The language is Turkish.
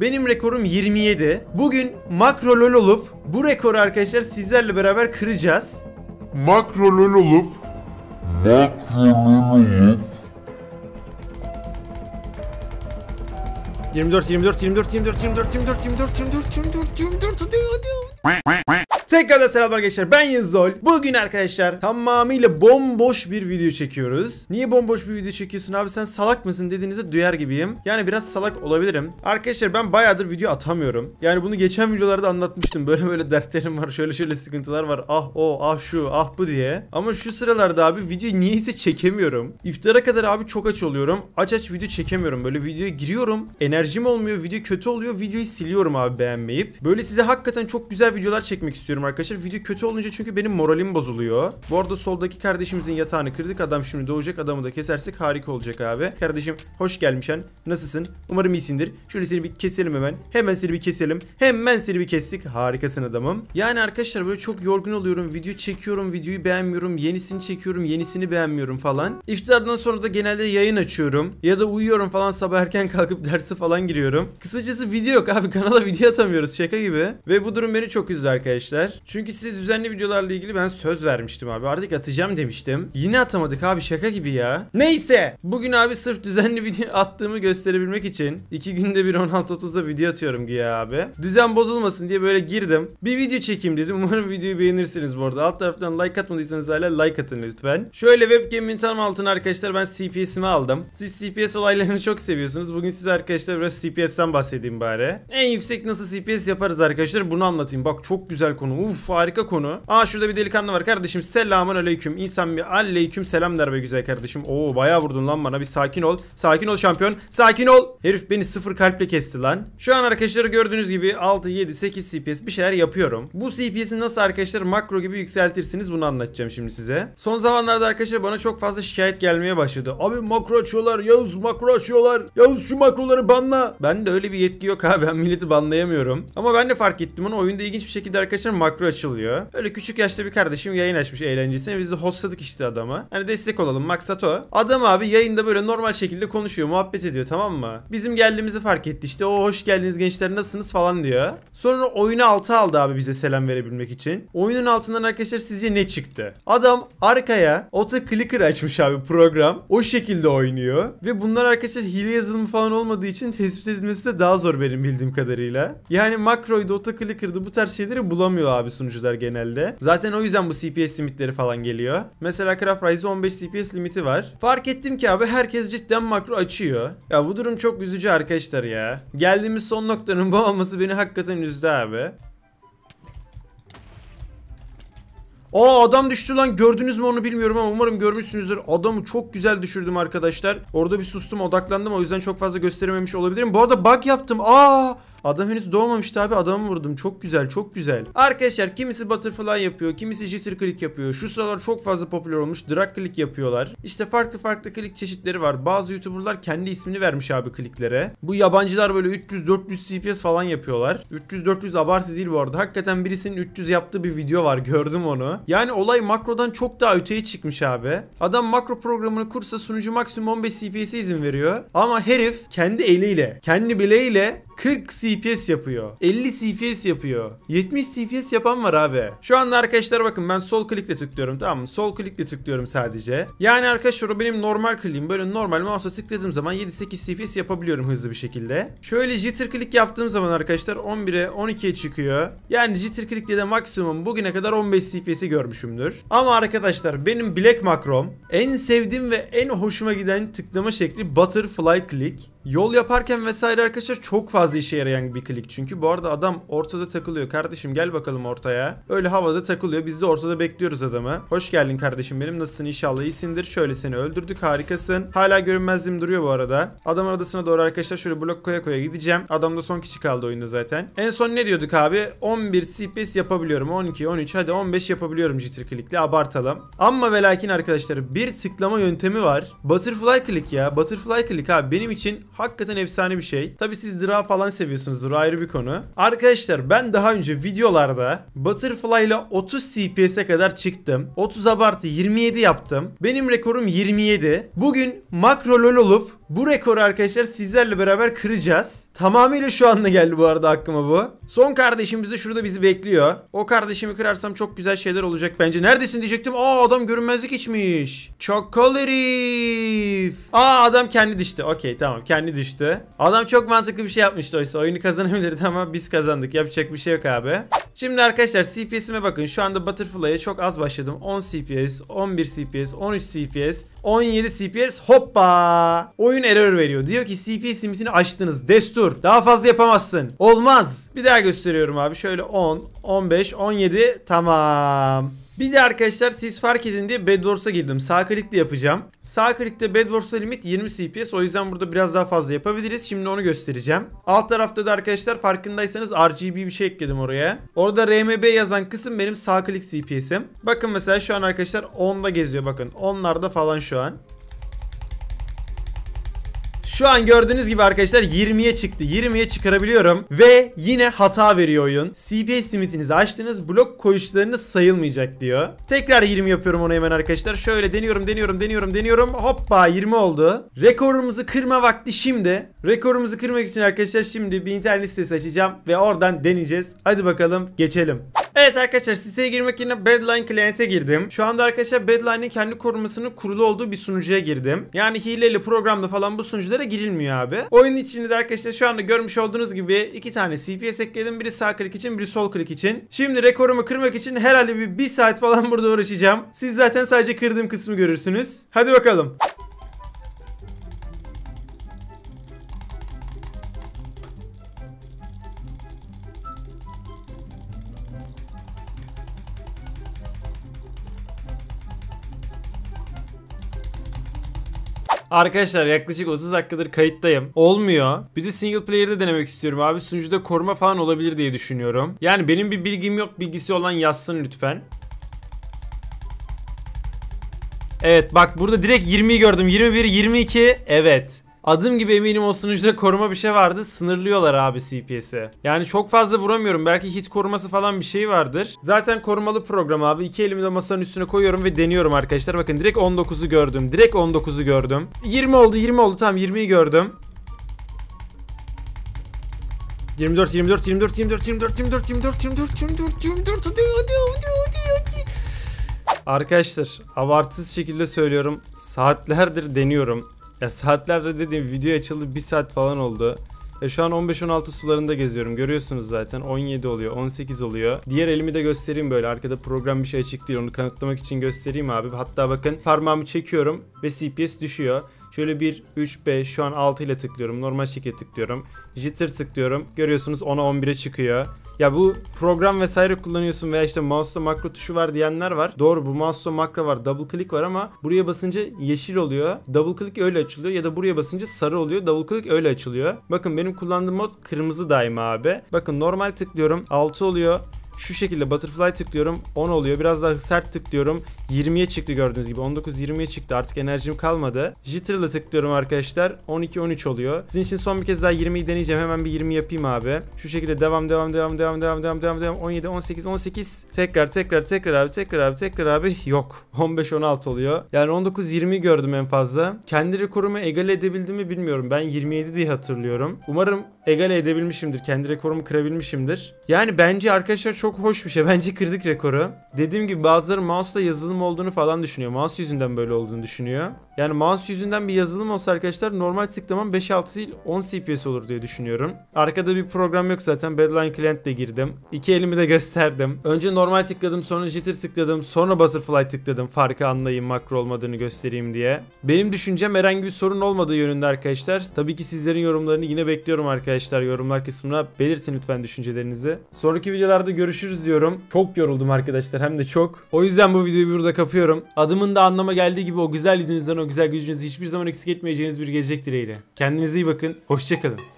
Benim rekorum 27. Bugün makro lol olup bu rekoru arkadaşlar sizlerle beraber kıracağız. Makro lol olup Makro lol olup 24 24 24 24 24 24 24 24 24 24 24 24 Tekrardan selamlar arkadaşlar ben Yazol. Bugün arkadaşlar tamamıyla bomboş bir video çekiyoruz. Niye bomboş bir video çekiyorsun abi sen salak mısın dediğinizde duyar gibiyim. Yani biraz salak olabilirim. Arkadaşlar ben bayağıdır video atamıyorum. Yani bunu geçen videolarda anlatmıştım. Böyle böyle dertlerim var şöyle şöyle sıkıntılar var. Ah o ah şu ah bu diye. Ama şu sıralarda abi videoyu niyeyse çekemiyorum. İftara kadar abi çok aç oluyorum. Aç aç video çekemiyorum. Böyle videoya giriyorum. Enerjim olmuyor video kötü oluyor. Videoyu siliyorum abi beğenmeyip. Böyle size hakikaten çok güzel güzel videolar çekmek istiyorum arkadaşlar. Video kötü olunca çünkü benim moralim bozuluyor. Bu arada soldaki kardeşimizin yatağını kırdık. Adam şimdi doğacak. Adamı da kesersek harika olacak abi. Kardeşim hoş gelmişen. Nasılsın? Umarım iyisindir. Şöyle seni bir keselim hemen. Hemen seni bir keselim. Hemen seni bir kestik. Harikasın adamım. Yani arkadaşlar böyle çok yorgun oluyorum. Video çekiyorum. Videoyu beğenmiyorum. Yenisini çekiyorum. Yenisini beğenmiyorum falan. İftardan sonra da genelde yayın açıyorum. Ya da uyuyorum falan sabah erken kalkıp dersi falan giriyorum. Kısacası video yok abi. Kanala video atamıyoruz. Şaka gibi. Ve bu durum beni çok çok üzdü arkadaşlar. Çünkü size düzenli videolarla ilgili ben söz vermiştim abi. Artık atacağım demiştim. Yine atamadık abi şaka gibi ya. Neyse. Bugün abi sırf düzenli video attığımı gösterebilmek için iki günde bir 16.30'da video atıyorum güya abi. Düzen bozulmasın diye böyle girdim. Bir video çekeyim dedim. Umarım videoyu beğenirsiniz bu arada. Alt taraftan like atmadıysanız hala like atın lütfen. Şöyle webcam'in tam altına arkadaşlar ben CPS'imi aldım. Siz CPS olaylarını çok seviyorsunuz. Bugün size arkadaşlar biraz CPS'ten bahsedeyim bari. En yüksek nasıl CPS yaparız arkadaşlar bunu anlatayım. Bak çok güzel konu. Uf harika konu. Aa şurada bir delikanlı var kardeşim. Selamun aleyküm. İnsan bir aleyküm selam der be güzel kardeşim. Oo bayağı vurdun lan bana. Bir sakin ol. Sakin ol şampiyon. Sakin ol. Herif beni sıfır kalple kesti lan. Şu an arkadaşlar gördüğünüz gibi 6, 7, 8 CPS bir şeyler yapıyorum. Bu CPS'i nasıl arkadaşlar makro gibi yükseltirsiniz bunu anlatacağım şimdi size. Son zamanlarda arkadaşlar bana çok fazla şikayet gelmeye başladı. Abi makro açıyorlar. Yavuz makro açıyorlar. Yavuz şu makroları banla. Ben de öyle bir yetki yok abi. Ben milleti banlayamıyorum. Ama ben de fark ettim onu. Oyunda ilginç ilginç bir şekilde arkadaşlar makro açılıyor. Öyle küçük yaşta bir kardeşim yayın açmış eğlencesine. Biz de hostladık işte adama. Hani destek olalım maksat o. Adam abi yayında böyle normal şekilde konuşuyor. Muhabbet ediyor tamam mı? Bizim geldiğimizi fark etti işte. O hoş geldiniz gençler nasılsınız falan diyor. Sonra oyunu altı aldı abi bize selam verebilmek için. Oyunun altından arkadaşlar sizce ne çıktı? Adam arkaya auto clicker açmış abi program. O şekilde oynuyor. Ve bunlar arkadaşlar hile yazılımı falan olmadığı için tespit edilmesi de daha zor benim bildiğim kadarıyla. Yani makroydu, auto clicker'dı bu tarz tarz şeyleri bulamıyor abi sunucular genelde. Zaten o yüzden bu CPS limitleri falan geliyor. Mesela Craft Rise'da 15 CPS limiti var. Fark ettim ki abi herkes cidden makro açıyor. Ya bu durum çok üzücü arkadaşlar ya. Geldiğimiz son noktanın bu olması beni hakikaten üzdü abi. o adam düştü lan gördünüz mü onu bilmiyorum ama umarım görmüşsünüzdür. Adamı çok güzel düşürdüm arkadaşlar. Orada bir sustum odaklandım o yüzden çok fazla gösterememiş olabilirim. Bu arada bug yaptım. Aa Adam henüz doğmamıştı abi adamı vurdum. Çok güzel çok güzel. Arkadaşlar kimisi butterfly yapıyor. Kimisi jitter click yapıyor. Şu sıralar çok fazla popüler olmuş. Drag click yapıyorlar. İşte farklı farklı click çeşitleri var. Bazı youtuberlar kendi ismini vermiş abi clicklere. Bu yabancılar böyle 300-400 CPS falan yapıyorlar. 300-400 abartı değil bu arada. Hakikaten birisinin 300 yaptığı bir video var. Gördüm onu. Yani olay makrodan çok daha öteye çıkmış abi. Adam makro programını kursa sunucu maksimum 15 CPS'e izin veriyor. Ama herif kendi eliyle, kendi bileğiyle 40 CPS yapıyor. 50 CPS yapıyor. 70 CPS yapan var abi. Şu anda arkadaşlar bakın ben sol klikle tıklıyorum tamam mı? Sol klikle tıklıyorum sadece. Yani arkadaşlar o benim normal kliğim. Böyle normal mouse'a tıkladığım zaman 7-8 CPS yapabiliyorum hızlı bir şekilde. Şöyle jitter click yaptığım zaman arkadaşlar 11'e 12'ye çıkıyor. Yani jitter click'le de maksimum bugüne kadar 15 CPS'i görmüşümdür. Ama arkadaşlar benim black makrom en sevdiğim ve en hoşuma giden tıklama şekli butterfly click. Yol yaparken vesaire arkadaşlar çok fazla işe yarayan bir klik çünkü. Bu arada adam ortada takılıyor. Kardeşim gel bakalım ortaya. Öyle havada takılıyor. Biz de ortada bekliyoruz adamı. Hoş geldin kardeşim benim. Nasılsın inşallah iyisindir. Şöyle seni öldürdük. Harikasın. Hala görünmezliğim duruyor bu arada. Adamın adasına doğru arkadaşlar şöyle blok koya koya gideceğim. Adam da son kişi kaldı oyunda zaten. En son ne diyorduk abi? 11 CPS yapabiliyorum. 12, 13 hadi 15 yapabiliyorum jitter klikle Abartalım. Ama ve lakin arkadaşlar bir tıklama yöntemi var. Butterfly klik ya. Butterfly klik abi benim için Hakikaten efsane bir şey. Tabi siz draw falan seviyorsunuzdur ayrı bir konu. Arkadaşlar ben daha önce videolarda Butterfly ile 30 CPS'e kadar çıktım. 30 abartı 27 yaptım. Benim rekorum 27. Bugün makro lol olup bu rekoru arkadaşlar sizlerle beraber kıracağız. Tamamıyla şu anda geldi bu arada aklıma bu. Son kardeşimiz de şurada bizi bekliyor. O kardeşimi kırarsam çok güzel şeyler olacak bence. Neredesin diyecektim. Aa adam görünmezlik içmiş. Çok herif. Aa adam kendi dişti. Okey tamam. Kendi kendi düştü. Adam çok mantıklı bir şey yapmıştı oysa. Oyunu kazanabilirdi ama biz kazandık. Yapacak bir şey yok abi. Şimdi arkadaşlar CPS'ime bakın. Şu anda Butterfly'e çok az başladım. 10 CPS, 11 CPS, 13 CPS, 17 CPS. Hoppa! Oyun error veriyor. Diyor ki CPS limitini aştınız. Destur. Daha fazla yapamazsın. Olmaz. Bir daha gösteriyorum abi. Şöyle 10, 15, 17. Tamam. Bir de arkadaşlar siz fark edin diye Bedwars'a girdim. Sağ klikle yapacağım. Sağ klikte Bedwars'a limit 20 CPS. O yüzden burada biraz daha fazla yapabiliriz. Şimdi onu göstereceğim. Alt tarafta da arkadaşlar farkındaysanız RGB bir şey ekledim oraya. Orada RMB yazan kısım benim sağ klik CPS'im. Bakın mesela şu an arkadaşlar 10'da geziyor bakın. 10'larda falan şu an. Şu an gördüğünüz gibi arkadaşlar 20'ye çıktı. 20'ye çıkarabiliyorum. Ve yine hata veriyor oyun. CPA simitinizi açtınız. Blok koyuşlarınız sayılmayacak diyor. Tekrar 20 yapıyorum onu hemen arkadaşlar. Şöyle deniyorum deniyorum deniyorum deniyorum. Hoppa 20 oldu. Rekorumuzu kırma vakti şimdi. Rekorumuzu kırmak için arkadaşlar şimdi bir internet sitesi açacağım. Ve oradan deneyeceğiz. Hadi bakalım geçelim. Evet arkadaşlar siteye girmek yerine Bedline Client'e girdim. Şu anda arkadaşlar Bedline'in kendi korumasının kurulu olduğu bir sunucuya girdim. Yani hileli programda falan bu sunuculara girilmiyor abi. Oyun içinde de arkadaşlar şu anda görmüş olduğunuz gibi iki tane CPS ekledim. Biri sağ klik için biri sol klik için. Şimdi rekorumu kırmak için herhalde bir, bir saat falan burada uğraşacağım. Siz zaten sadece kırdığım kısmı görürsünüz. Hadi bakalım. Arkadaşlar yaklaşık 30 dakikadır kayıttayım. Olmuyor. Bir de single player'da denemek istiyorum abi. Sunucuda koruma falan olabilir diye düşünüyorum. Yani benim bir bilgim yok. Bilgisi olan yazsın lütfen. Evet bak burada direkt 20'yi gördüm. 21, 22. Evet. Adım gibi eminim o sunucuda koruma bir şey vardı. Sınırlıyorlar abi CPS'i. Yani çok fazla vuramıyorum. Belki hit koruması falan bir şey vardır. Zaten korumalı program abi. İki elimi de masanın üstüne koyuyorum ve deniyorum arkadaşlar. Bakın direkt 19'u gördüm. Direkt 19'u gördüm. 20 oldu 20 oldu. Tamam 20'yi gördüm. 24 24 24 24 24 24 24 24 24 24 24 24 24 24 24 Arkadaşlar abartısız şekilde söylüyorum saatlerdir deniyorum ya saatlerde dediğim video açıldı bir saat falan oldu. E şu an 15-16 sularında geziyorum. Görüyorsunuz zaten 17 oluyor, 18 oluyor. Diğer elimi de göstereyim böyle. Arkada program bir şey açık değil. Onu kanıtlamak için göstereyim abi. Hatta bakın parmağımı çekiyorum ve CPS düşüyor. Şöyle bir 3, 5 şu an 6 ile tıklıyorum. Normal şekilde tıklıyorum. Jitter tıklıyorum. Görüyorsunuz 10'a 11'e çıkıyor. Ya bu program vesaire kullanıyorsun veya işte mouse'da makro tuşu var diyenler var. Doğru bu mouse'da makro var. Double click var ama buraya basınca yeşil oluyor. Double click öyle açılıyor ya da buraya basınca sarı oluyor. Double click öyle açılıyor. Bakın benim kullandığım mod kırmızı daima abi. Bakın normal tıklıyorum 6 oluyor şu şekilde butterfly tıklıyorum 10 oluyor. Biraz daha sert tıklıyorum 20'ye çıktı gördüğünüz gibi. 19-20'ye çıktı. Artık enerjim kalmadı. Jitter'la tıklıyorum arkadaşlar. 12-13 oluyor. Sizin için son bir kez daha 20'yi deneyeceğim. Hemen bir 20 yapayım abi. Şu şekilde devam devam devam devam devam devam devam devam. 17 18 18 tekrar tekrar tekrar abi tekrar abi tekrar abi yok. 15 16 oluyor. Yani 19 20 gördüm en fazla. Kendi rekorumu egale edebildim mi bilmiyorum. Ben 27 diye hatırlıyorum. Umarım egale edebilmişimdir. Kendi rekorumu kırabilmişimdir. Yani bence arkadaşlar çok hoş bir şey. Bence kırdık rekoru. Dediğim gibi bazıları mouse'la yazılım olduğunu falan düşünüyor. Mouse yüzünden böyle olduğunu düşünüyor. Yani mouse yüzünden bir yazılım olsa arkadaşlar normal tıklamam 5-6 değil 10 CPS olur diye düşünüyorum. Arkada bir program yok zaten. Bedline Client de girdim. İki elimi de gösterdim. Önce normal tıkladım sonra jitter tıkladım sonra butterfly tıkladım. Farkı anlayayım makro olmadığını göstereyim diye. Benim düşüncem herhangi bir sorun olmadığı yönünde arkadaşlar. Tabii ki sizlerin yorumlarını yine bekliyorum arkadaşlar. Yorumlar kısmına belirtin lütfen düşüncelerinizi. Sonraki videolarda görüşürüz diyorum. Çok yoruldum arkadaşlar hem de çok. O yüzden bu videoyu burada kapıyorum. Adımın da anlama geldiği gibi o güzel yüzünüzden o güzel gücünüzü hiçbir zaman eksik etmeyeceğiniz bir gelecek dileğiyle. Kendinize iyi bakın. Hoşçakalın.